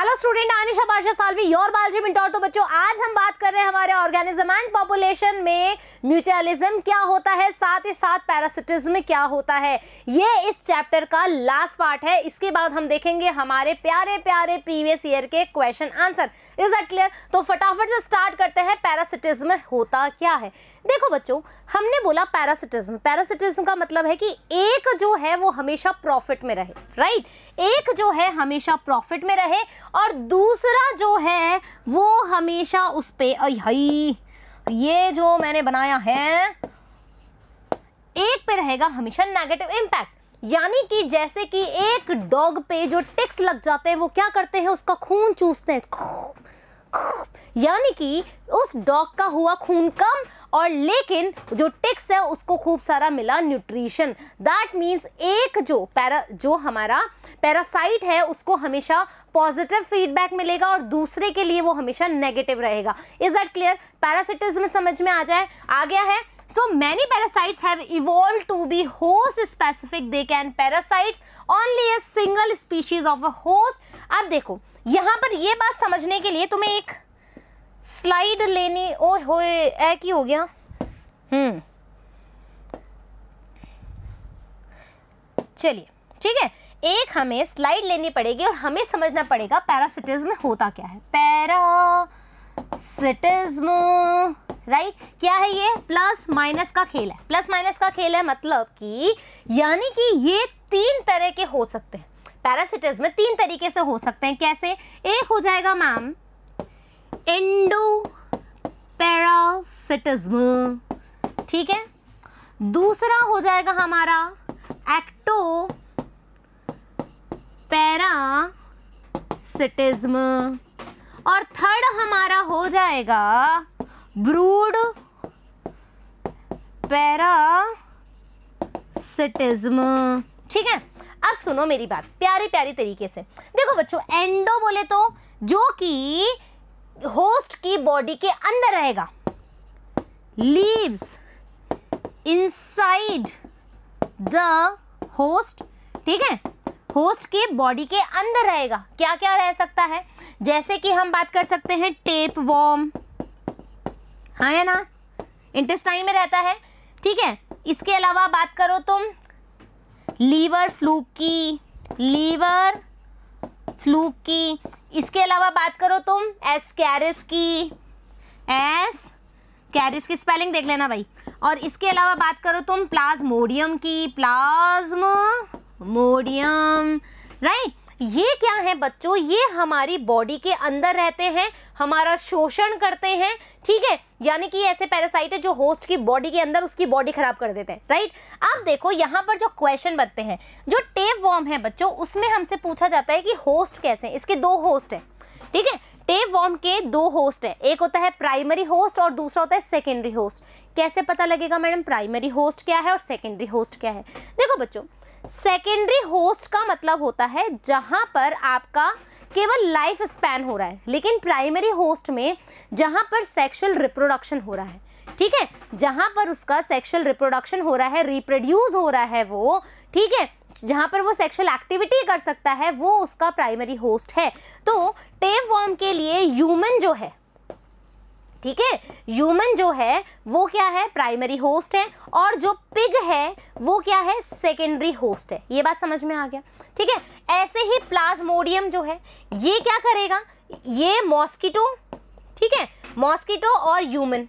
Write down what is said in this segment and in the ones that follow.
Hello student आनिशा बादशाह Salvi your Balaji मिंटोर तो बच्चों आज हम बात कर रहे हैं हमारे ऑर्गेनिज्म एंड पॉपुलेशन में म्यूचुअलिज्म क्या होता है साथ ही साथ पैरासिटिज्म क्या होता है ये इस चैप्टर का लास्ट पार्ट है इसके बाद हम देखेंगे हमारे प्यारे प्यारे प्रीवियस ईयर के question answer is that clear तो फटाफट से स्टार्ट करते हैं पैरासिटिज्म होता क्या है देखो बच्चों हमने बोला पैरासिटिज्म पैरासिटिज्म का मतलब है कि एक जो है वो हमेशा प्रॉफिट में रहे राइट एक जो है हमेशा प्रॉफिट में रहे और दूसरा जो है वो हमेशा उस पे हई ये जो मैंने बनाया है एक पे रहेगा हमेशा नेगेटिव इंपैक्ट यानी कि जैसे कि एक डॉग पे जो टिक्स लग जाते हैं वो क्या करते हैं उसका खून चूसते हैं यानी कि उस डॉग का हुआ खून कम और लेकिन जो टिक्स है उसको खूब सारा मिला न्यूट्रिशन दैट मीन्स एक जो पैरा जो हमारा पैरासाइट है उसको हमेशा पॉजिटिव फीडबैक मिलेगा और दूसरे के लिए वो हमेशा नेगेटिव रहेगा इज दैट क्लियर पैरासिटिस में समझ में आ जाए आ गया है so many parasites have evolved to be host specific. They can parasites only a single species of a host. अब देखो यहाँ पर ये बात समझने के लिए तुम्हें एक स्लाइड लेनी ओ हो ऐ की हो गया हम्म चलिए ठीक है एक हमें स्लाइड लेनी पड़ेगी और हमें समझना पड़ेगा पैरासिटिज्म में होता क्या है सिटिज्म राइट right? क्या है ये प्लस माइनस का खेल है प्लस माइनस का खेल है मतलब कि यानी कि ये तीन तरह के हो सकते हैं पैरासिटिज्म में तीन तरीके से हो सकते हैं कैसे एक हो जाएगा मैम इंडो पैरासिटिज्म ठीक है दूसरा हो जाएगा हमारा एक्टो पैरासिटिज्म और थर्ड हमारा हो जाएगा ब्रूड पैरासिटिज्म ठीक है अब सुनो मेरी बात प्यारी प्यारी तरीके से देखो बच्चों एंडो बोले तो जो कि होस्ट की बॉडी के अंदर रहेगा लीव्स इनसाइड द होस्ट ठीक है होस्ट के बॉडी के अंदर रहेगा क्या क्या रह सकता है जैसे कि हम बात कर सकते हैं टेप वॉम हाँ है ना इंटेस्टाइन में रहता है ठीक है इसके अलावा बात करो तुम लीवर फ्लू की लीवर फ्लूक की इसके अलावा बात करो तुम एस कैरिस की एस कैरिस की स्पेलिंग देख लेना भाई और इसके अलावा बात करो तुम प्लाज्मोडियम की प्लाज्म मोडियम राइट ये क्या है बच्चों ये हमारी बॉडी के अंदर रहते हैं हमारा शोषण करते हैं ठीक है यानी कि ऐसे पैरासाइट है जो होस्ट की बॉडी के अंदर उसकी बॉडी खराब कर देते हैं राइट अब देखो यहाँ पर जो क्वेश्चन बनते हैं जो टेप वॉर्म है बच्चों उसमें हमसे पूछा जाता है कि होस्ट कैसे है इसके दो होस्ट हैं ठीक है टेप वॉर्म के दो होस्ट हैं एक होता है प्राइमरी होस्ट और दूसरा होता है सेकेंडरी होस्ट कैसे पता लगेगा मैडम प्राइमरी होस्ट क्या है और सेकेंडरी होस्ट क्या है देखो बच्चों सेकेंडरी होस्ट का मतलब होता है जहाँ पर आपका केवल लाइफ स्पैन हो रहा है लेकिन प्राइमरी होस्ट में जहाँ पर सेक्सुअल रिप्रोडक्शन हो रहा है ठीक है जहाँ पर उसका सेक्सुअल रिप्रोडक्शन हो रहा है रिप्रोड्यूस हो रहा है वो ठीक है जहाँ पर वो सेक्सुअल एक्टिविटी कर सकता है वो उसका प्राइमरी होस्ट है तो टेप वॉर्म के लिए ह्यूमन जो है ठीक है ह्यूमन जो है वो क्या है प्राइमरी होस्ट है और जो पिग है वो क्या है सेकेंडरी होस्ट है ये बात समझ में आ गया ठीक है ऐसे ही प्लाज्मोडियम जो है ये क्या करेगा ये मॉस्किटो ठीक है मॉस्किटो और ह्यूमन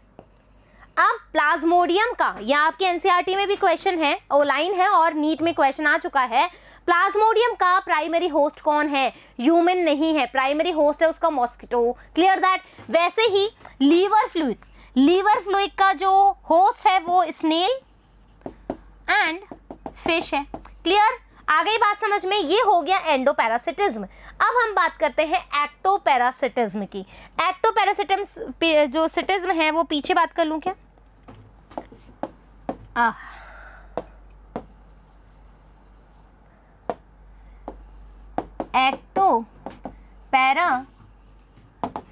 अब प्लाज्मोडियम का या आपके एनसीईआरटी e में भी क्वेश्चन है ओलाइन है और नीट में क्वेश्चन आ चुका है प्लाज्मोडियम का प्राइमरी होस्ट कौन है ह्यूमन नहीं है प्राइमरी होस्ट है उसका मॉस्किटो क्लियर दैट वैसे ही लीवर फ्लूड लीवर फ्लूड का जो होस्ट है वो स्नेल एंड फिश है क्लियर आ गई बात समझ में ये हो गया एंडोपैरासिटिज्म अब हम बात करते हैं एक्टोपैरासिटिज्म की एक्टोपैरासिटम जो सिटिज्म है वो पीछे बात कर लूँ क्या आ एक्टो पैरा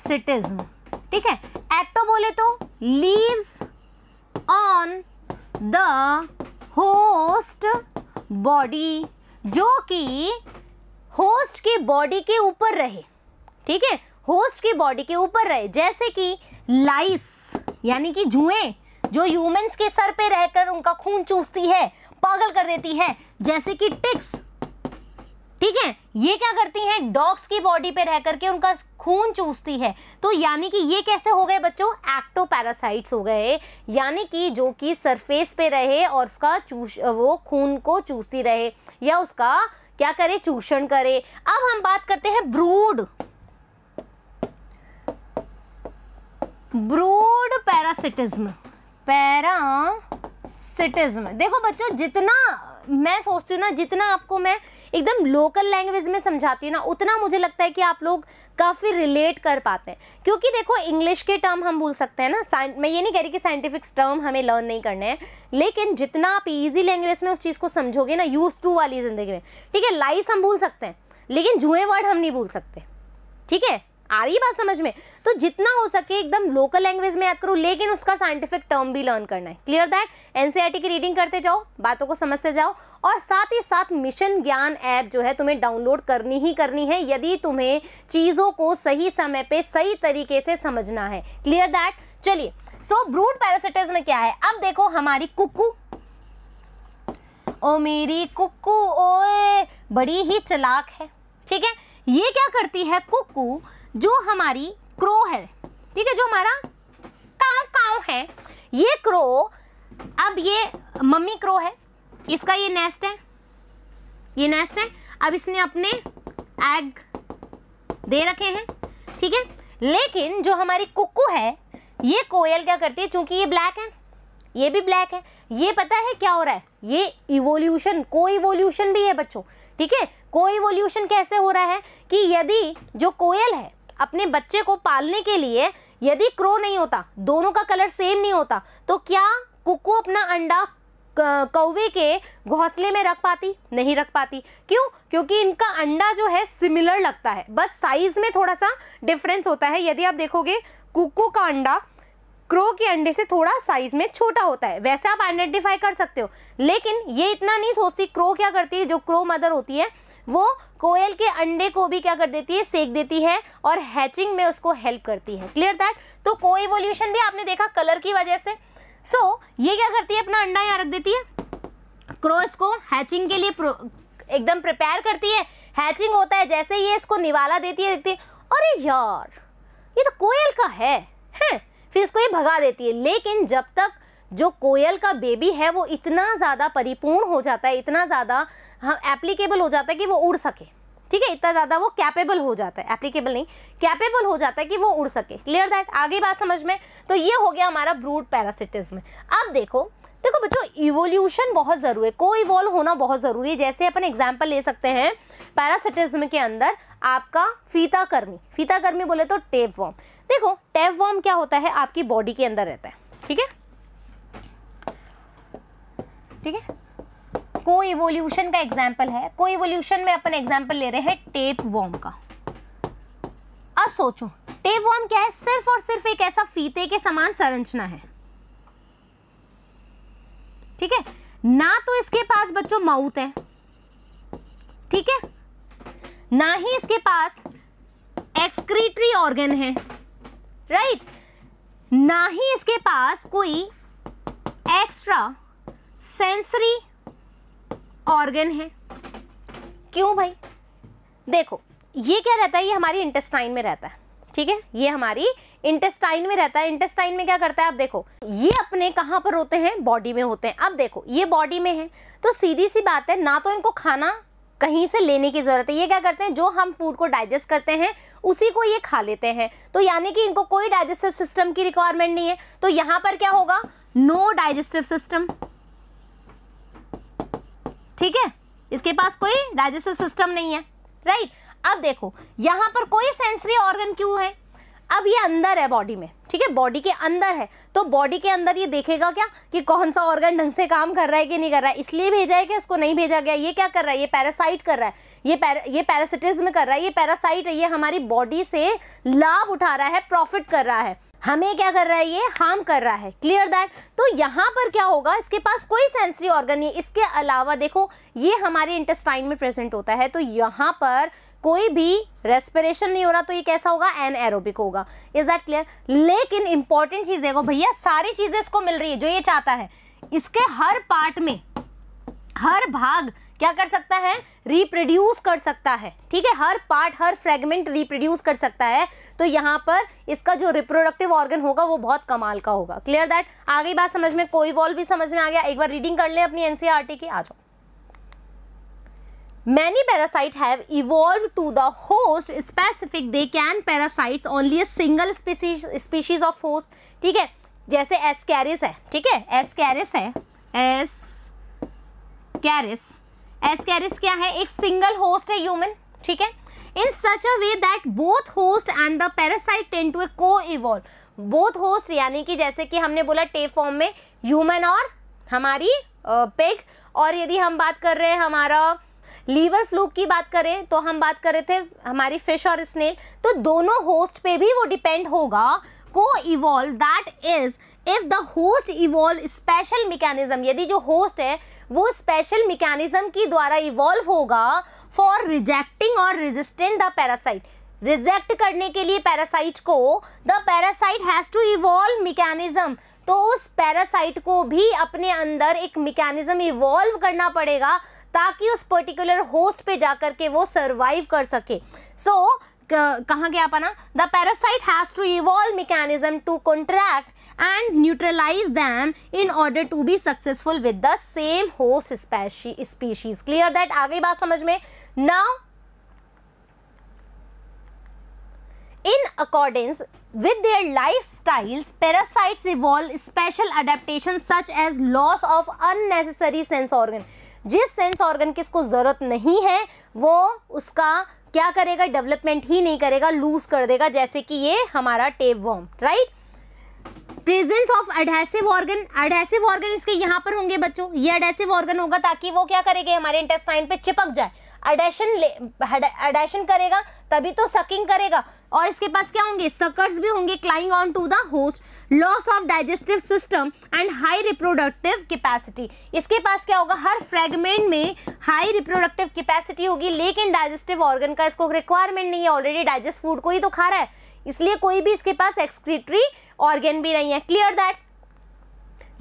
सिटिज्म ठीक है एक्टो तो बोले तो lives on the host body जो कि होस्ट की बॉडी के ऊपर रहे ठीक है होस्ट की बॉडी के ऊपर रहे जैसे कि लाइस यानी कि जुएं जो ह्यूमंस के सर पे रहकर उनका खून चूसती है पागल कर देती है जैसे कि टिक्स ठीक है ये क्या करती हैं डॉग्स की बॉडी पे रह करके उनका खून चूसती है तो यानी कि ये कैसे हो गए बच्चों एक्टो पैरासाइट्स हो गए यानी कि जो कि सरफेस पे रहे और उसका चूस वो खून को चूसती रहे या उसका क्या करे चूषण करे अब हम बात करते हैं ब्रूड ब्रूड पैरासिटिज्म पैरासिटिज्म देखो बच्चों जितना मैं सोचती हूँ ना जितना आपको मैं एकदम लोकल लैंग्वेज में समझाती हूँ ना उतना मुझे लगता है कि आप लोग काफ़ी रिलेट कर पाते हैं क्योंकि देखो इंग्लिश के टर्म हम भूल सकते हैं ना मैं ये नहीं कह रही कि साइंटिफिक टर्म हमें लर्न नहीं करने हैं लेकिन जितना आप ईजी लैंग्वेज में उस चीज़ को समझोगे ना यूज़ टू वाली ज़िंदगी में ठीक है लाइस हम भूल सकते हैं लेकिन जुए वर्ड हम नहीं भूल सकते ठीक है आ रही बात समझ में तो जितना हो सके एकदम लोकल लैंग्वेज में याद करूँ लेकिन उसका साइंटिफिक टर्म भी लर्न करना है क्लियर दैट एनसीईआरटी की रीडिंग करते जाओ बातों को समझते जाओ और साथ ही साथ मिशन ज्ञान ऐप जो है तुम्हें डाउनलोड करनी ही करनी है यदि तुम्हें चीज़ों को सही समय पर सही तरीके से समझना है क्लियर दैट चलिए सो ब्रूड पैरासिटिस में क्या है अब देखो हमारी कुकू ओ मेरी कुकू ओए बड़ी ही चलाक है ठीक है ये क्या करती है कुकू जो हमारी क्रो है ठीक है जो हमारा काव काव है ये क्रो अब ये मम्मी क्रो है इसका ये नेस्ट है ये नेस्ट है अब इसने अपने एग दे रखे हैं ठीक है लेकिन जो हमारी कुकू है ये कोयल क्या करती है चूंकि ये ब्लैक है ये भी ब्लैक है ये पता है क्या हो रहा है ये इवोल्यूशन को इवोल्यूशन भी है बच्चों ठीक है को इवोल्यूशन कैसे हो रहा है कि यदि जो कोयल है अपने बच्चे को पालने के लिए यदि क्रो नहीं होता दोनों का कलर सेम नहीं होता तो क्या कुकू अपना अंडा कौवे के घोंसले में रख पाती नहीं रख पाती क्यों क्योंकि इनका अंडा जो है सिमिलर लगता है बस साइज में थोड़ा सा डिफरेंस होता है यदि आप देखोगे कुकू का अंडा क्रो के अंडे से थोड़ा साइज में छोटा होता है वैसे आप आइडेंटिफाई कर सकते हो लेकिन ये इतना नहीं सोचती क्रो क्या करती है जो क्रो मदर होती है वो कोयल के अंडे को भी क्या कर देती है सेक देती है और हैचिंग में उसको हेल्प करती है क्लियर दैट तो को इवोल्यूशन भी आपने देखा कलर की वजह से सो so, ये क्या करती है अपना अंडा यहाँ रख देती है क्रोस को हैचिंग के लिए एकदम प्रिपेयर करती है हैचिंग होता है जैसे ये इसको निवाला देती है देखती है अरे यार ये तो कोयल का है है फिर इसको ये भगा देती है लेकिन जब तक जो कोयल का बेबी है वो इतना ज़्यादा परिपूर्ण हो जाता है इतना ज़्यादा हम हाँ, एप्लीकेबल हो जाता है कि वो उड़ सके ठीक है इतना ज़्यादा वो कैपेबल हो जाता है एप्लीकेबल नहीं कैपेबल हो जाता है कि वो उड़ सके क्लियर दैट आगे बात समझ में तो ये हो गया हमारा ब्रूड पैरासिटिज्म अब देखो देखो बच्चों इवोल्यूशन बहुत ज़रूरी है को इवॉल्व होना बहुत ज़रूरी है जैसे अपन एग्जाम्पल ले सकते हैं पैरासिटिज्म के अंदर आपका फीता कर्मी फीता कर्मी बोले तो टेप वॉर्म देखो टेप वॉर्म क्या होता है आपकी बॉडी के अंदर रहता है ठीक है ठीक है को इवोल्यूशन का एग्जाम्पल है को इवोल्यूशन में अपन एग्जाम्पल ले रहे हैं टेप वॉम का अब सोचो टेप वॉम क्या है सिर्फ और सिर्फ एक ऐसा फीते के समान संरचना है ठीक है ना तो इसके पास बच्चों माउथ है ठीक है ना ही इसके पास एक्सक्रीटरी ऑर्गन है राइट ना ही इसके पास कोई एक्स्ट्रा सेंसरी ऑर्गन है क्यों भाई देखो ये क्या रहता है ये हमारी इंटेस्टाइन में रहता है ठीक है ये हमारी इंटेस्टाइन में रहता है इंटेस्टाइन में क्या करता है आप देखो ये अपने कहाँ पर होते हैं बॉडी में होते हैं अब देखो ये बॉडी में है तो सीधी सी बात है ना तो इनको खाना कहीं से लेने की ज़रूरत है ये क्या करते हैं जो हम फूड को डाइजेस्ट करते हैं उसी को ये खा लेते हैं तो यानी कि इनको कोई डाइजेस्टिव सिस्टम की रिक्वायरमेंट नहीं है तो यहाँ पर क्या होगा नो डाइजेस्टिव सिस्टम ठीक है इसके पास कोई डाइजेस्टिव सिस्टम नहीं है राइट अब देखो यहाँ पर कोई सेंसरी ऑर्गन क्यों है अब ये अंदर है बॉडी में ठीक है बॉडी के अंदर है तो बॉडी के अंदर ये देखेगा क्या कि कौन सा ऑर्गन ढंग से काम कर रहा है कि नहीं कर रहा है इसलिए भेजा है कि इसको नहीं भेजा गया ये क्या कर रहा है ये पैरासाइट कर रहा है ये पैर ये पैरासिटिज्म कर रहा है ये पैरासाइट है ये हमारी बॉडी से लाभ उठा रहा है प्रॉफिट कर रहा है हमें क्या कर रहा है ये हार्म कर रहा है क्लियर दैट तो यहाँ पर क्या होगा इसके पास कोई सेंसरी ऑर्गन नहीं इसके अलावा देखो ये हमारे इंटेस्टाइन में प्रेजेंट होता है तो यहाँ पर कोई भी रेस्पिरेशन नहीं हो रहा तो ये कैसा होगा एन एरोबिक होगा इज दैट क्लियर लेकिन इंपॉर्टेंट चीज़ देखो भैया सारी चीज़ें इसको मिल रही है जो ये चाहता है इसके हर पार्ट में हर भाग क्या कर सकता है रिप्रोड्यूस कर सकता है ठीक है हर पार्ट हर फ्रेगमेंट रिप्रोड्यूस कर सकता है तो यहाँ पर इसका जो रिप्रोडक्टिव ऑर्गन होगा वो बहुत कमाल का होगा क्लियर दैट आगे बात समझ में कोई वॉल्व भी समझ में आ गया एक बार रीडिंग कर लें अपनी एनसीआर e की आ जाओ मैनी पैरासाइट है host specific they can parasite only single parasites of host ठीक है जैसे एस कैरिस है ठीक है एस कैरिस है एस कैरिस एसकेरिस क्या है एक सिंगल होस्ट है ह्यूमन ठीक है in such a way that both host and the parasite tend to a coevolve both host यानी कि जैसे कि हमने बोला टे फॉर्म में ह्यूमन और हमारी पेग और यदि हम बात कर रहे हैं हमारा लीवर फ्लू की बात करें तो हम बात कर रहे थे हमारी फिश और स्नेल तो दोनों होस्ट पे भी वो डिपेंड होगा coevolve that is if the host evolve special mechanism यदि जो होस्ट है वो स्पेशल मैकेनिज्म के द्वारा इवॉल्व होगा फॉर रिजेक्टिंग और रेजिस्टेंट द पैरासाइट रिजेक्ट करने के लिए पैरासाइट को the parasite has to evolve mechanism तो उस पैरासाइट को भी अपने अंदर एक मैकेनिज्म इवॉल्व करना पड़ेगा ताकि उस पर्टिकुलर होस्ट पे जाकर के वो सर्वाइव कर सके सो कहाँ गया अपना the parasite has to evolve mechanism to contract and neutralise them in order to be successful with the same host species clear that आ गई बात समझ में now In accordance with their lifestyles, parasites evolve special adaptations such as loss of unnecessary sense organ. जिस sense organ की इसको ज़रूरत नहीं है वो उसका क्या करेगा डेवलपमेंट ही नहीं करेगा लूज कर देगा जैसे कि ये हमारा tape worm right presence of adhesive organ adhesive organ इसके यहाँ पर होंगे बच्चों ये एडहेसिव ऑर्गन होगा ताकि वो क्या करेगा हमारे इंटेस्टाइन पे चिपक जाए अडेशन अडेशन करेगा तभी तो सकिंग करेगा और इसके पास क्या होंगे सकर्स भी होंगे clinging on to the host loss of digestive system and high reproductive capacity इसके पास क्या होगा हर फ्रेगमेंट में हाई रिप्रोडक्टिव कैपेसिटी होगी लेकिन डाइजेस्टिव ऑर्गन का इसको रिक्वायरमेंट नहीं है ऑलरेडी डाइजेस्ट फूड को ही तो खा रहा है इसलिए कोई भी इसके पास एक्सक्रीटरी ऑर्गन भी नहीं है clear that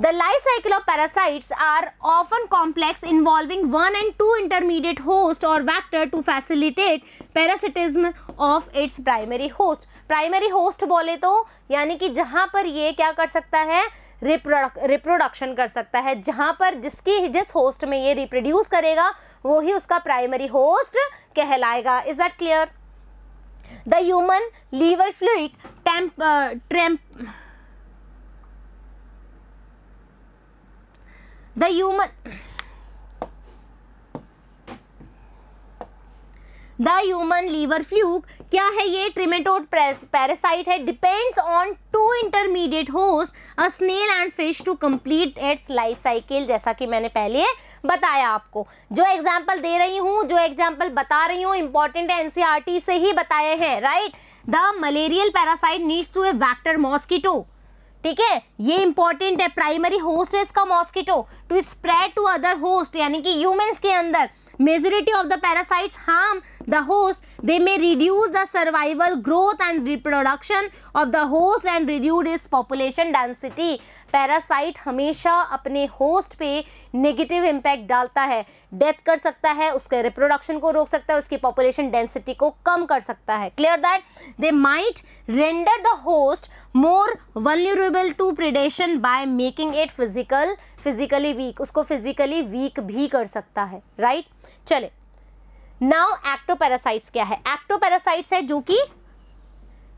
The life cycle of parasites are often complex involving one and two intermediate host or vector to facilitate parasitism of its primary host. Primary host बोले तो यानी कि जहाँ पर ये क्या कर सकता है रिप्रोडक्शन कर सकता है जहाँ पर जिसकी जिस होस्ट में ये रिप्रोड्यूस करेगा वो ही उसका प्राइमरी होस्ट कहलाएगा is that clear the human liver fluke टेम्प ट्रेम्प the human the human liver fluke क्या है ये ट्रिमेटोड पैरासाइट है depends on two intermediate host a snail and fish to complete its life cycle जैसा कि मैंने पहले बताया आपको जो एग्जाम्पल दे रही हूँ जो एग्जाम्पल बता रही हूँ इंपॉर्टेंट है एनसीआरटी e से ही बताए हैं right the malarial parasite needs to a vector mosquito ठीक है ये इंपॉर्टेंट है प्राइमरी होस्ट है इसका mosquito to spread to other host यानी कि ह्यूमंस के अंदर majority of the parasite harm the host they may reduce the survival growth and reproduction of the host and reduce its population density parasite हमेशा अपने host पे negative impact डालता है death कर सकता है उसके रिप्रोडक्शन को रोक सकता है उसकी पॉपुलेशन डेंसिटी को कम कर सकता है clear that they might render the host more vulnerable to predation by making it physical physically weak उसको फिजिकली वीक भी कर सकता है राइट right? चले नाउ एक्टोपैरासाइट्स क्या है एक्टोपैरासाइट्स है जो कि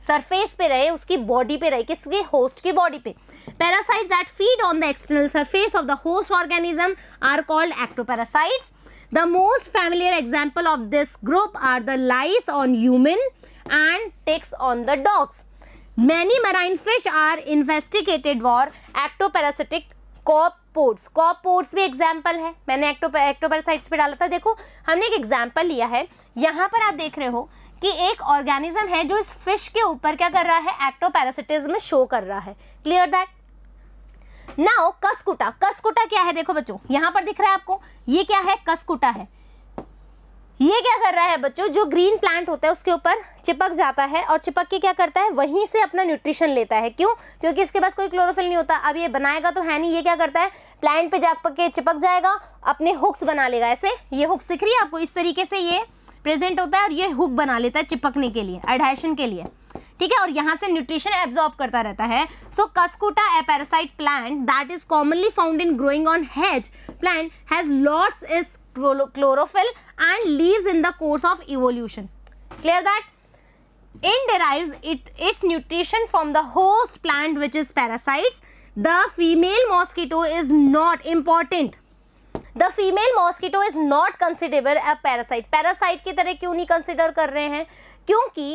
सरफेस पे रहे उसकी बॉडी पे रहे किसके होस्ट की बॉडी पे parasite that feed on the external surface of the host organism are called ectoparasites the most familiar example of this group are the lice on human and ticks on the dogs many marine fish are इन्वेस्टिगेटेड with ectoparasitic copepods copepods भी example है मैंने ecto sites पे डाला था देखो हमने एक एग्जाम्पल लिया है यहाँ पर आप देख रहे हो कि एक ऑर्गेनिज्म है जो इस फिश के ऊपर क्या कर रहा है एक्टोपैरासिटिज्म शो कर रहा है clear that now Cuscuta Cuscuta क्या है देखो बच्चों यहाँ पर दिख रहा है आपको ये क्या है कसकुटा है ये क्या कर रहा है बच्चों जो ग्रीन प्लांट होता है उसके ऊपर चिपक जाता है और चिपक के क्या करता है वहीं से अपना न्यूट्रिशन लेता है क्यों क्योंकि इसके पास कोई क्लोरोफिल नहीं होता अब ये बनाएगा तो है नहीं ये क्या करता है प्लांट पे जा के चिपक जाएगा अपने हुक्स बना लेगा ऐसे ये हुक्स दिख रही है आपको इस तरीके से ये प्रेजेंट होता है और ये हुक बना लेता है चिपकने के लिए एडहेशन के लिए ठीक है और यहाँ से न्यूट्रिशन एब्जॉर्ब करता रहता है so Cuscuta a parasite plant that is commonly found in growing on hedge plant has लॉर्ड्स its chlorophyll and leaves in the course of evolution. Clear that? In derives it, its nutrition from the host plant which is parasites. The female mosquito is not important. The female mosquito is not considerable a parasite parasite की तरह क्यों नहीं consider कर रहे हैं क्योंकि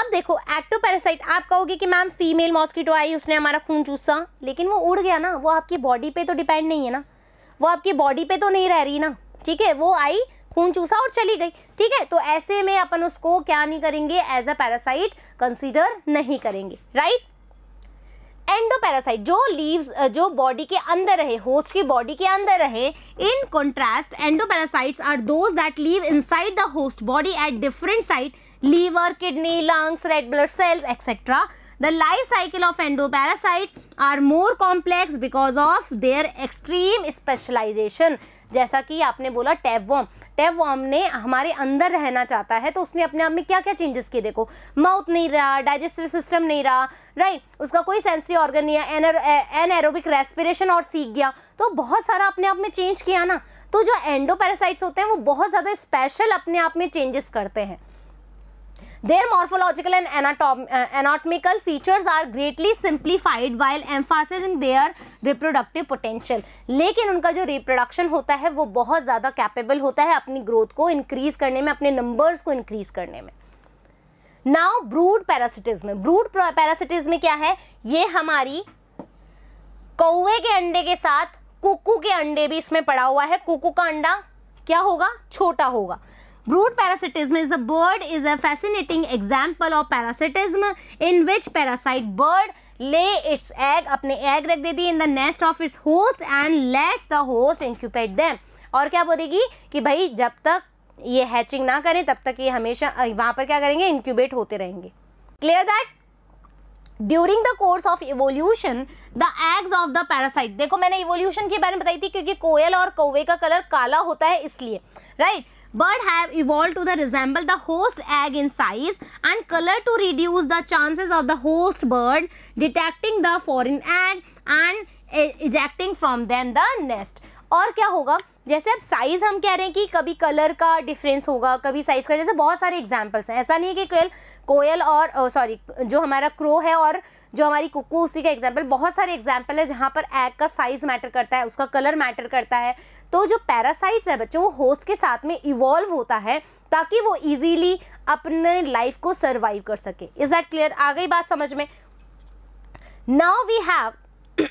अब देखो एक्टो पैरासाइट आप कहोगे कि मैम फीमेल मॉस्किटो आई उसने हमारा खून चूसा लेकिन वो उड़ गया ना वो आपकी बॉडी पे तो डिपेंड नहीं है ना वो आपकी बॉडी पे तो नहीं रह रही ना ठीक है वो आई खून चूसा और चली गई ठीक है तो ऐसे में अपन उसको क्या नहीं करेंगे एज अ पैरासाइट कंसिडर नहीं करेंगे राइट एंडो पैरासाइट जो लीव्स जो बॉडी के अंदर रहे होस्ट की बॉडी के अंदर रहे in contrast endoparasite are those that live inside the host body at different site liver kidney lungs red blood cells etcetera the life cycle of endoparasite are more complex because of their extreme specialisation जैसा कि आपने बोला टैवॉम टैवॉम ने हमारे अंदर रहना चाहता है तो उसने अपने आप में क्या क्या चेंजेस किए देखो माउथ नहीं रहा डाइजेस्टिव सिस्टम नहीं रहा राइट उसका कोई सेंसरी ऑर्गन नहीं है एन एरोबिक रेस्पिरेशन और सीख गया तो बहुत सारा अपने आप में चेंज किया ना तो जो एंडोपेरासाइट्स होते हैं वो बहुत ज़्यादा स्पेशल अपने आप में चेंजेस करते हैं Their morphological and uh, anatomical features are greatly simplified while emphasis in their reproductive potential लेकिन उनका जो रिप्रोडक्शन होता है वो बहुत ज़्यादा कैपेबल होता है अपनी ग्रोथ को इंक्रीज करने में अपने नंबर्स को इंक्रीज करने में now brood parasitism brood parasitism क्या है ये हमारी कौए के अंडे के साथ कुकू के अंडे भी इसमें पड़ा हुआ है कुकू का अंडा क्या होगा छोटा होगा Brood parasitism is a bird is a fascinating example of parasitism in which parasite bird lay its egg अपने egg रख देती है in the nest of its host and lets the host incubate them और क्या बोलेगी कि भाई जब तक ये हैचिंग ना करें तब तक ये हमेशा वहाँ पर क्या करेंगे इंक्यूबेट होते रहेंगे clear that during the course of evolution the eggs of the parasite देखो मैंने इवोल्यूशन के बारे में बताई थी क्योंकि कोयल और कौवे का कलर काला होता है इसलिए right right? Bird have evolve to the resemble the host egg in size and colour to reduce the chances of the host bird detecting the foreign egg and ejecting from them the nest और क्या होगा जैसे अब size हम कह रहे हैं कि कभी कलर का डिफरेंस होगा कभी साइज़ का जैसे बहुत सारे एग्जाम्पल्स हैं ऐसा नहीं है कि कोयल कोयल और सॉरी जो हमारा क्रो है और जो हमारी कुकू उसी का एग्जाम्पल बहुत सारे एग्जाम्पल है जहाँ पर एग का साइज़ मैटर करता है उसका कलर मैटर करता है तो जो पैरासाइट्स है बच्चों वो होस्ट के साथ में इवॉल्व होता है ताकि वो इजीली अपने लाइफ को सरवाइव कर सके इज दैट क्लियर आ गई बात समझ में now we have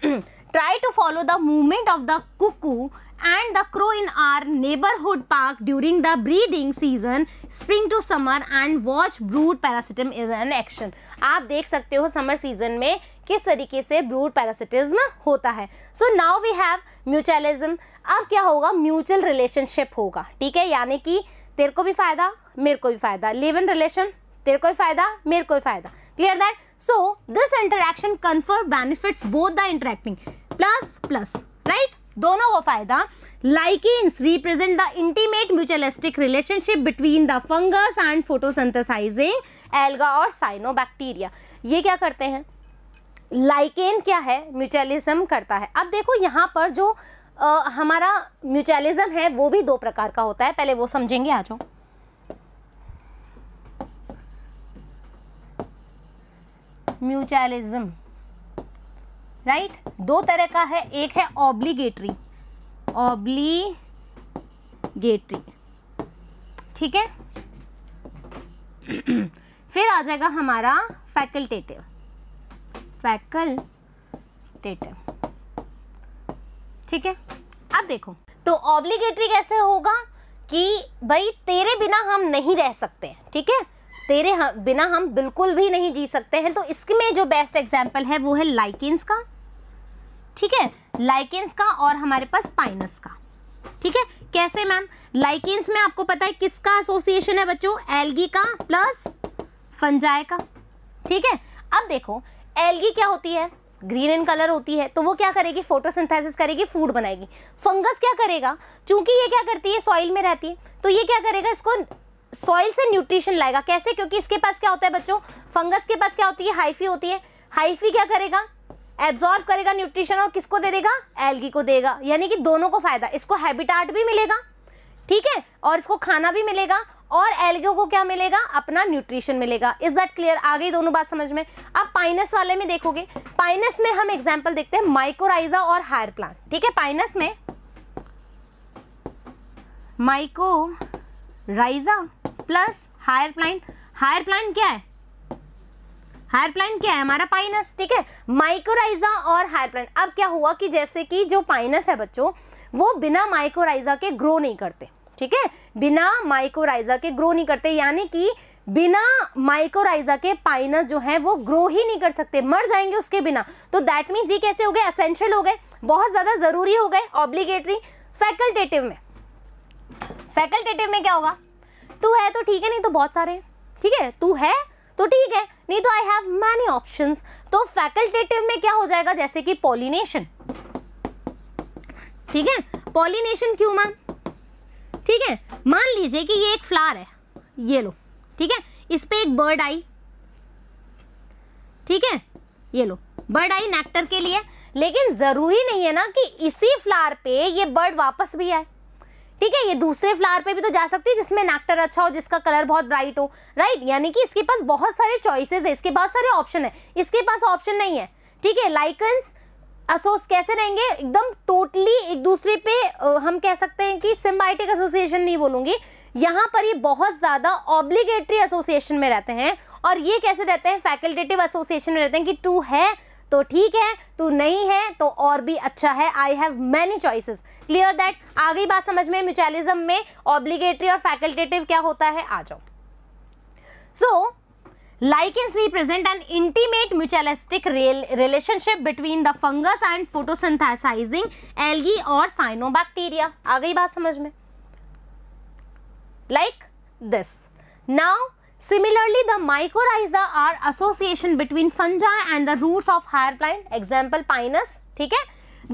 try to follow the movement of the cuckoo and the crow in our neighbourhood park during the breeding season spring to summer and watch brood parasitism is in action आप देख सकते हो summer season में किस तरीके से brood parasitism होता है so now we have mutualism अब क्या होगा म्यूचुअल रिलेशनशिप होगा ठीक है यानी कि तेरे को भी फ़ायदा मेरे को भी फ़ायदा लिव इन रिलेशन तेरे को भी फ़ायदा मेरे को भी फ़ायदा clear that so this interaction confirm benefits both the interacting plus plus right दोनों को फायदा lichens represent the intimate mutualistic relationship between the fungus and photosynthesising alga और साइनोबैक्टीरिया ये क्या करते हैं लाइकेन क्या है म्यूचुअलिज्म करता है अब देखो यहाँ पर जो आ, हमारा म्यूचुअलिज्म है वो भी दो प्रकार का होता है पहले वो समझेंगे आ जाओ म्यूचुअलिज्म राइट दो तरह का है एक है ऑब्लीगेटरी ऑब्लीगेटरी ठीक है फिर आ जाएगा हमारा फैकल्टेटिव फैकल्टेटिव ठीक है अब देखो तो ऑब्लिगेटरी कैसे होगा कि भाई तेरे बिना हम नहीं रह सकते ठीक है तेरे हम, बिना हम बिल्कुल भी नहीं जी सकते हैं तो इसमें जो बेस्ट एग्जांपल है वो है लाइकेंस का ठीक है लाइकेंस का और हमारे पास पाइनस का ठीक है कैसे मैम लाइकेंस में आपको पता है किसका एसोसिएशन है बच्चों एल्गी का प्लस फंजाय का ठीक है अब देखो एलगी क्या होती है ग्रीन इन कलर होती है तो वो क्या करेगी फोटोसिंथेसिस करेगी फूड बनाएगी फंगस क्या करेगा क्योंकि ये क्या करती है सॉइल में रहती है तो ये क्या करेगा इसको सॉइल से न्यूट्रिशन लाएगा कैसे क्योंकि इसके पास क्या होता है बच्चों फंगस के पास क्या होती है हाइफी होती है हाइफी क्या करेगा एब्जॉर्व करेगा न्यूट्रिशन और किसको दे देगा एलगी को देगा यानी कि दोनों को फायदा इसको हैबिटाट भी मिलेगा ठीक है और इसको खाना भी मिलेगा और एल्गे को क्या मिलेगा अपना न्यूट्रिशन मिलेगा इज दैट क्लियर आ गई दोनों बात समझ में अब पाइनस वाले में देखोगे पाइनस में हम एग्जाम्पल देखते हैं माइकोराइजा और हायर प्लांट ठीक है पाइनस में mycorrhiza plus higher plant higher plant क्या है हायर प्लांट क्या है हमारा पाइनस ठीक है माइकोराइजा और हायर प्लांट अब क्या हुआ कि जैसे कि जो पाइनस है बच्चों वो बिना माइकोराइजा के ग्रो नहीं करते ठीक है बिना माइकोराइजा के ग्रो नहीं करते यानी कि बिना माइकोराइजा के पाइनस जो है वो ग्रो ही नहीं कर सकते मर जाएंगे उसके बिना तो दैट मीन्स ये कैसे हो गए असेंशियल हो गए बहुत ज़्यादा ज़रूरी हो गए ऑब्लिगेटरी फैकल्टेटिव में फैकल्टेटिव में क्या होगा तू है तो ठीक है नहीं तो बहुत सारे ठीक है तू है तो ठीक है नहीं तो आई हैव मैनी ऑप्शन तो फैकल्टेटिव में क्या हो जाएगा जैसे कि पॉलिनेशन ठीक है पॉलिनेशन क्यों मैम ठीक है मान लीजिए कि ये एक फ्लावर है ये लो ठीक है इस पर एक बर्ड आई ठीक है ये लो बर्ड आई नेक्टर के लिए लेकिन ज़रूरी नहीं है ना कि इसी फ्लावर पे ये बर्ड वापस भी आए ठीक है ये दूसरे फ्लावर पे भी तो जा सकती है जिसमें नेक्टर अच्छा हो जिसका कलर बहुत ब्राइट हो राइट यानी कि इसके पास बहुत सारे चॉइसेस है इसके बहुत सारे ऑप्शन है इसके पास ऑप्शन नहीं है ठीक है लाइकन्स असोस कैसे रहेंगे एकदम टोटली एक दूसरे पे हम कह सकते हैं कि सिम्बाइटिक एसोसिएशन नहीं बोलूंगी यहाँ पर ये बहुत ज़्यादा ऑब्लिगेटरी एसोसिएशन में रहते हैं और ये कैसे रहते हैं फैकल्टेटिव एसोसिएशन में रहते हैं कि टू है तो ठीक है तू नहीं है तो और भी अच्छा है I have many choices clear that आ गई बात समझ में म्यूचुअलिज्म में ऑब्लिगेटरी और फैकल्टेटिव क्या होता है आ जाओ सो so, lichens represent an intimate mutualistic relationship between the fungus and photosynthesizing algae or cyanobacteria aa gayi baat samajh mein like this now similarly the mycorrhiza are association between fungi and the roots of higher plant example pinus theek hai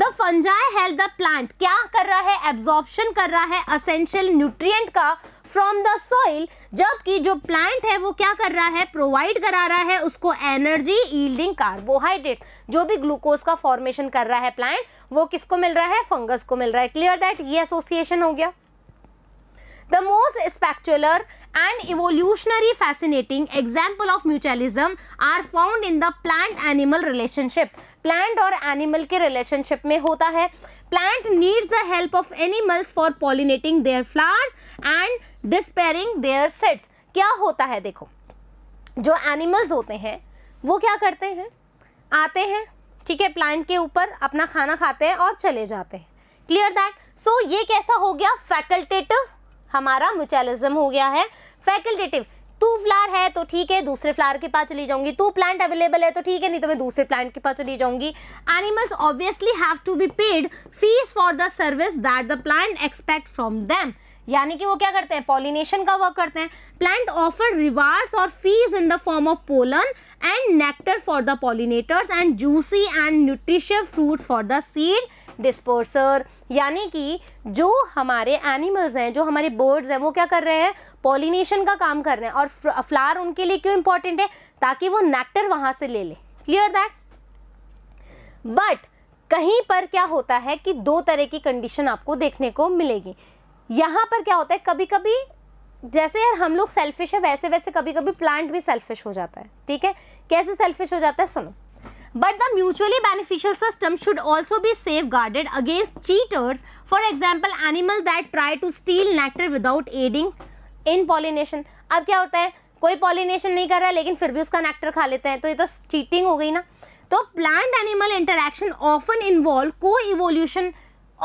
the fungi help the plant क्या कर रहा है absorption कर रहा है essential nutrient का from the soil जबकि जो प्लांट है वो क्या कर रहा है प्रोवाइड करा रहा है उसको एनर्जी ईल्डिंग कार्बोहाइड्रेट जो भी ग्लूकोज का फॉर्मेशन कर रहा है प्लांट वो किसको मिल रहा है फंगस को मिल रहा है क्लियर दैट ये एसोसिएशन हो गया the most spectacular and evolutionary fascinating example of mutualism are found in the plant animal relationship plant और एनिमल के रिलेशनशिप में होता है plant needs the help of animals for pollinating their flowers and dispersing their seeds क्या होता है देखो जो एनिमल्स होते हैं वो क्या करते हैं आते हैं ठीक है प्लांट के ऊपर अपना खाना खाते हैं और चले जाते हैं क्लियर दैट सो ये कैसा हो गया फैकल्टेटिव हमारा मुचैलिज्म हो गया है फैकल्टेटिव टू फ्लावर है तो ठीक है दूसरे फ्लावर के पास चली जाऊंगी टू प्लांट अवेलेबल है तो ठीक है नहीं तो मैं दूसरे प्लांट के पास चली जाऊंगी animals obviously have to be paid fees for the service that the plant expect from them यानी कि वो क्या करते हैं पॉलिनेशन का वर्क करते हैं प्लांट ऑफर रिवार्ड्स और fees in the form of pollen and nectar for the pollinators and juicy and nutritious fruits for the seed disperser यानी कि जो हमारे एनिमल्स हैं जो हमारे बर्ड्स हैं वो क्या कर रहे हैं पॉलिनेशन का काम कर रहे हैं और फ्लावर उनके लिए क्यों इंपॉर्टेंट है ताकि वो नेक्टर वहां से ले लें क्लियर दैट बट कहीं पर क्या होता है कि दो तरह की कंडीशन आपको देखने को मिलेगी यहाँ पर क्या होता है कभी कभी जैसे यार हम लोग सेल्फिश है वैसे वैसे कभी कभी प्लांट भी सेल्फिश हो जाता है ठीक है कैसे सेल्फिश हो जाता है सुनो but the mutually beneficial system should also be safeguarded against cheaters for example animal that try to steal nectar without aiding in pollination अब क्या होता है कोई पॉलिनेशन नहीं कर रहा लेकिन फिर भी उसका नेक्टर खा लेते हैं तो ये तो चीटिंग हो गई ना तो plant animal interaction often involve coevolution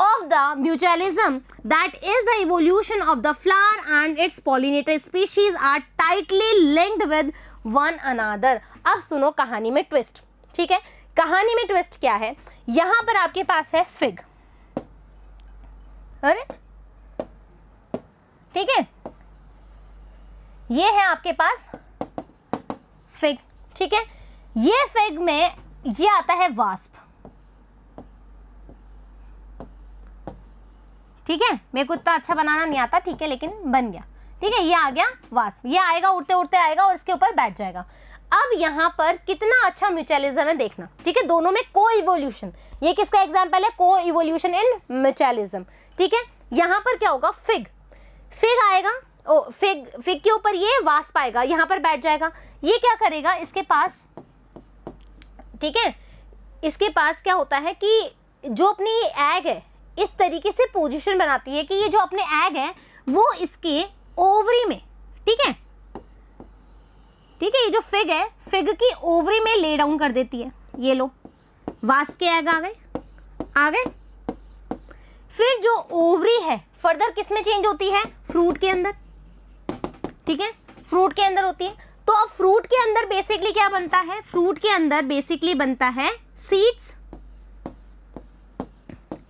of the mutualism that is the evolution of the flower and its pollinator species are tightly linked with one another अब सुनो कहानी में ट्विस्ट ठीक है कहानी में ट्विस्ट क्या है यहां पर आपके पास है फिग अरे ठीक है ये है आपके पास फिग ठीक है ये फिग में ये आता है वास्प ठीक है मेरे को इतना अच्छा बनाना नहीं आता ठीक है लेकिन बन गया ठीक है ये आ गया वास्प ये आएगा उड़ते उड़ते आएगा और इसके ऊपर बैठ जाएगा अब यहाँ पर कितना अच्छा म्यूचुअलिज्म है देखना ठीक है दोनों में को इवोल्यूशन ये किसका एग्जाम्पल है को इवोल्यूशन इन म्यूचुअलिज्म ठीक है यहाँ पर क्या होगा फिग फिग आएगा ओ फिग फिग के ऊपर ये वास पाएगा यहाँ पर बैठ जाएगा ये क्या करेगा इसके पास ठीक है इसके पास क्या होता है कि जो अपनी एग है इस तरीके से पोजिशन बनाती है कि ये जो अपने एग है वो इसके ओवरी में ठीक है ठीक है ये जो फिग है फिग की ओवरी में ले डाउन कर देती है ये लो वास्प के एग आ गए आ गए फिर जो ओवरी है फर्दर किस में चेंज होती है फ्रूट के अंदर ठीक है फ्रूट के अंदर होती है तो अब फ्रूट के अंदर बेसिकली क्या बनता है फ्रूट के अंदर बेसिकली बनता है सीड्स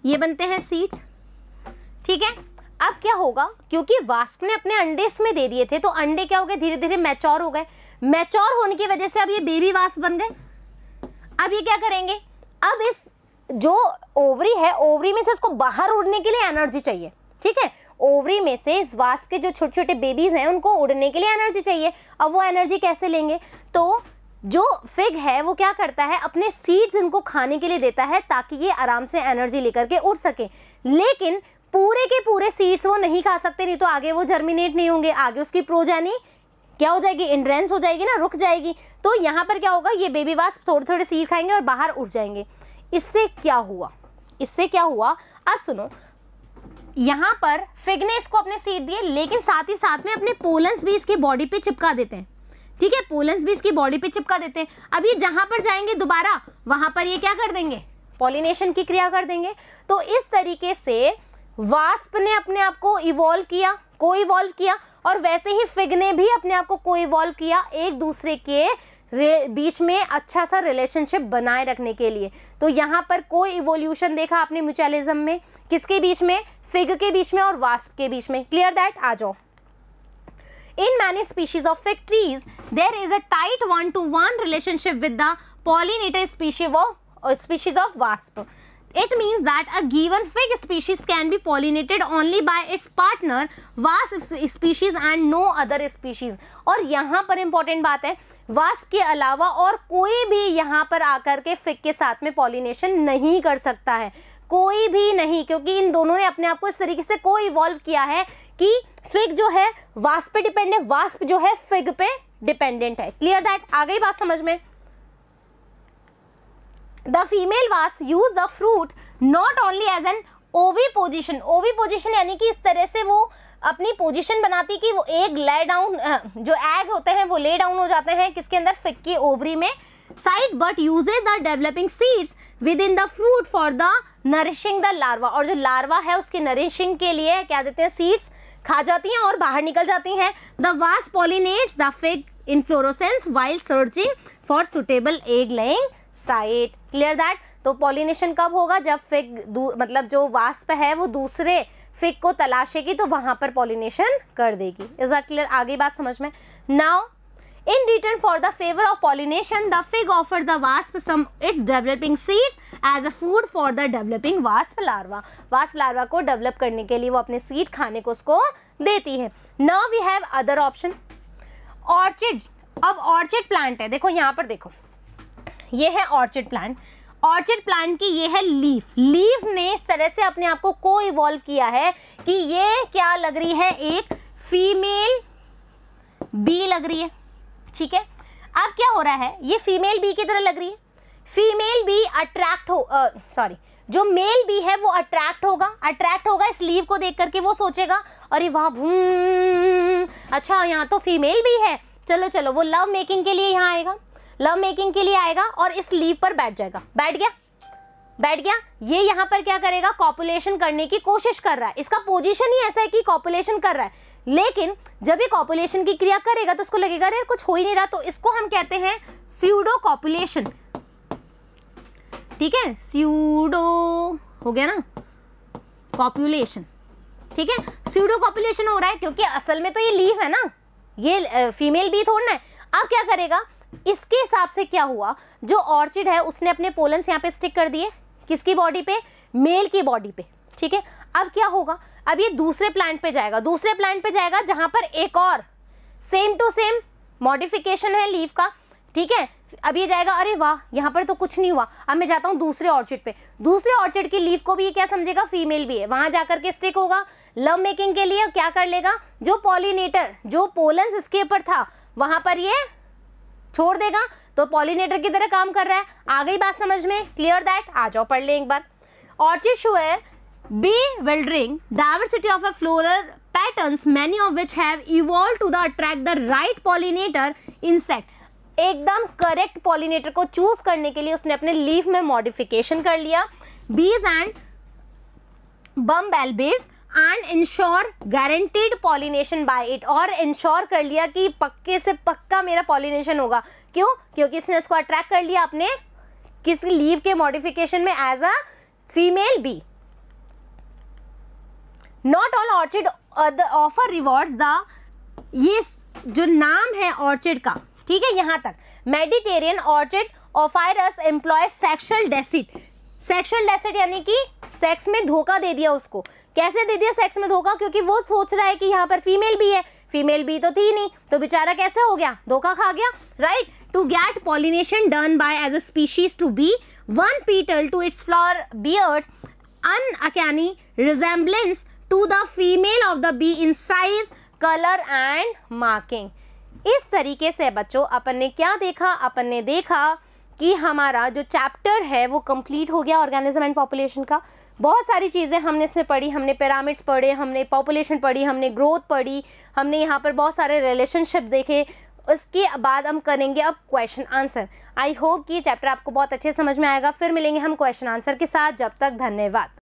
ये बनते हैं सीड्स ठीक है अब क्या होगा क्योंकि वास्प ने अपने अंडे इसमें दे दिए थे तो अंडे क्या हो गए धीरे धीरे मैच्योर हो गए मैच्योर होने की वजह से अब ये बेबी वास बन गए अब ये क्या करेंगे अब इस जो ओवरी है ओवरी में से इसको बाहर उड़ने के लिए एनर्जी चाहिए ठीक है ओवरी में से इस वास्प के जो छोटे छोटे बेबीज़ हैं उनको उड़ने के लिए एनर्जी चाहिए अब वो एनर्जी कैसे लेंगे तो जो फिग है वो क्या करता है अपने सीड्स इनको खाने के लिए देता है ताकि ये आराम से एनर्जी लेकर के उड़ सके लेकिन पूरे के पूरे सीड्स वो नहीं खा सकते नहीं तो आगे वो जर्मिनेट नहीं होंगे आगे उसकी प्रोजेनी क्या हो जाएगी इंड्रेंस हो जाएगी ना रुक जाएगी तो यहाँ पर क्या होगा ये बेबी वास्प थोड़े थोड़े सीर खाएंगे और बाहर उठ जाएंगे इससे क्या हुआ इससे क्या हुआ अब सुनो यहाँ पर फिग ने इसको अपने सीट दिए लेकिन साथ ही साथ में अपने पोलन्स भी इसकी बॉडी पे चिपका देते हैं ठीक है पोलन्स भी इसकी बॉडी पे चिपका देते हैं अब ये जहाँ पर जाएंगे दोबारा वहाँ पर ये क्या कर देंगे पॉलिनेशन की क्रिया कर देंगे तो इस तरीके से वास्प ने अपने आप को इवॉल्व किया को इवॉल्व किया और वैसे ही फिग ने भी अपने आप को को इवॉल्व किया एक दूसरे के बीच में अच्छा सा रिलेशनशिप बनाए रखने के लिए तो यहाँ पर कोई इवोल्यूशन देखा आपने म्यूचुअलिज्म में किसके बीच में फिग के बीच में और वास्प के बीच में क्लियर दैट आ जाओ in many species of fig there is a tight one to one relationship with the with the pollinator species of, uh, It means that a given fig species can be pollinated only by its partner wasp species and no other species. और यहाँ पर important बात है wasp के अलावा और कोई भी यहाँ पर आकर के फिग के साथ में पॉलिनेशन नहीं कर सकता है कोई भी नहीं क्योंकि इन दोनों ने अपने आप को इस तरीके से को इवॉल्व किया है कि फिग जो है वास्प पे डिपेंड है वास्प जो है फिग पे डिपेंडेंट है क्लियर दैट आ गई बात समझ में the female wasp use the fruit not only as an oviposition oviposition यानी कि इस तरह से वो अपनी पोजिशन बनाती कि वो एग ले डाउन जो एग होते हैं वो ले डाउन हो जाते हैं किसके अंदर फिक्की ओवरी में side but uses the developing seeds within the fruit for the nourishing the larva और जो लार्वा है उसके नरिशिंग के लिए क्या देते हैं सीड्स खा जाती हैं और बाहर निकल जाती हैं the wasp pollinates the fig inflorescence while searching for suitable egg laying site clear that तो पॉलिनेशन कब होगा जब फिक मतलब जो वास्प है वो दूसरे फिक को तलाशेगी तो वहाँ पर पॉलिनेशन कर देगी इज दैट क्लियर आगे बात समझ में now in return for the favour of pollination the fig offer the wasp some its developing seeds as a food for the developing wasp larva wasp larva को develop करने के लिए वो अपने सीड खाने को उसको देती है now we have other option orchid अब ऑर्चिड प्लांट है देखो यहाँ पर देखो ये है ऑर्चिड प्लांट ऑर्चिड प्लांट की ये है लीफ लीफ ने इस तरह से अपने आप को को इवॉल्व किया है कि ये क्या लग रही है एक फीमेल बी लग रही है ठीक है अब क्या हो रहा है ये फीमेल बी की तरह लग रही है फीमेल बी अट्रैक्ट हो सॉरी जो मेल बी है वो अट्रैक्ट होगा अट्रैक्ट होगा इस लीव को देख करके वो सोचेगा अरे वहाँ अच्छा यहाँ तो फीमेल भी है चलो चलो वो लव मेकिंग के लिए यहाँ आएगा लव मेकिंग के लिए आएगा और इस लीव पर बैठ जाएगा बैठ गया बैठ गया ये यहां पर क्या करेगा कॉपुलेशन करने की कोशिश कर रहा है इसका पोजीशन ही ऐसा है कि कॉपुलेशन कर रहा है लेकिन जब ये कॉपुलेशन की क्रिया करेगा तो उसको लगेगा अरे कुछ हो ही नहीं रहा तो इसको हम कहते हैं स्यूडो कॉपुलेशन ठीक है स्यूडो हो गया ना कॉपुलेशन ठीक है स्यूडो कॉपुलेशन हो रहा है क्योंकि असल में तो ये लीफ है ना ये फीमेल भी थोड़ना है अब क्या करेगा इसके हिसाब से क्या हुआ जो ऑर्चिड है उसने अपने से यहाँ पे स्टिक कर दिए किसकी बॉडी पे मेल की बॉडी पे ठीक है अब क्या होगा अब ये दूसरे प्लांट पे जाएगा दूसरे प्लांट पे जाएगा जहाँ पर एक और सेम टू सेम मॉडिफिकेशन है लीव का ठीक है अब ये जाएगा अरे वाह यहाँ पर तो कुछ नहीं हुआ अब मैं जाता हूँ दूसरे ऑर्चिड पे दूसरे ऑर्चिड की लीव को भी ये क्या समझेगा फीमेल भी है वहाँ जाकर के स्टिक होगा लव मेकिंग के लिए क्या कर लेगा जो पॉलिनेटर जो पोलन इसके ऊपर था वहाँ पर ये छोड़ देगा तो पॉलिनेटर की तरह काम कर रहा है आ गई बात समझ में क्लियर दैट आ जाओ पढ़ लें एक बार ऑर्चिड शो है bewildering diversity of a floral pattern many of which have evolve to the attract the right pollinator insect एकदम करेक्ट पॉलिनेटर को चूज करने के लिए उसने अपने लीफ में मॉडिफिकेशन कर लिया bees and bumblebees and ensure guaranteed pollination by it और इंश्योर कर लिया कि पक्के से पक्का मेरा पॉलिनेशन होगा क्यों क्योंकि इसने उसको अट्रैक्ट कर लिया अपने किसी लीव के मॉडिफिकेशन में as a female bee not all orchid offer reward the ये जो नाम है ऑर्चिड का ठीक है यहाँ तक Mediterranean orchid Ophrys employ sexual deceit sexual deceit यानी कि सेक्स में धोखा दे दिया उसको कैसे दे दिया सेक्स में धोखा क्योंकि वो सोच रहा है कि यहाँ पर फीमेल भी है फीमेल भी तो थी नहीं तो बेचारा कैसे हो गया धोखा खा गया right to get pollination done by age a species to bee one petal to its flower bears an uncanny resemblance to the female of the bee in size colour and marking इस तरीके से बच्चों अपन ने क्या देखा अपन ने देखा कि हमारा जो चैप्टर है वो कंप्लीट हो गया ऑर्गेनिज्म एंड पॉपुलेशन का बहुत सारी चीज़ें हमने इसमें पढ़ी हमने पिरामिड्स पढ़े हमने पॉपुलेशन पढ़ी हमने ग्रोथ पढ़ी हमने यहाँ पर बहुत सारे रिलेशनशिप देखे उसके बाद हम करेंगे अब क्वेश्चन आंसर आई होप कि चैप्टर आपको बहुत अच्छे समझ में आएगा फिर मिलेंगे हम क्वेश्चन आंसर के साथ जब तक धन्यवाद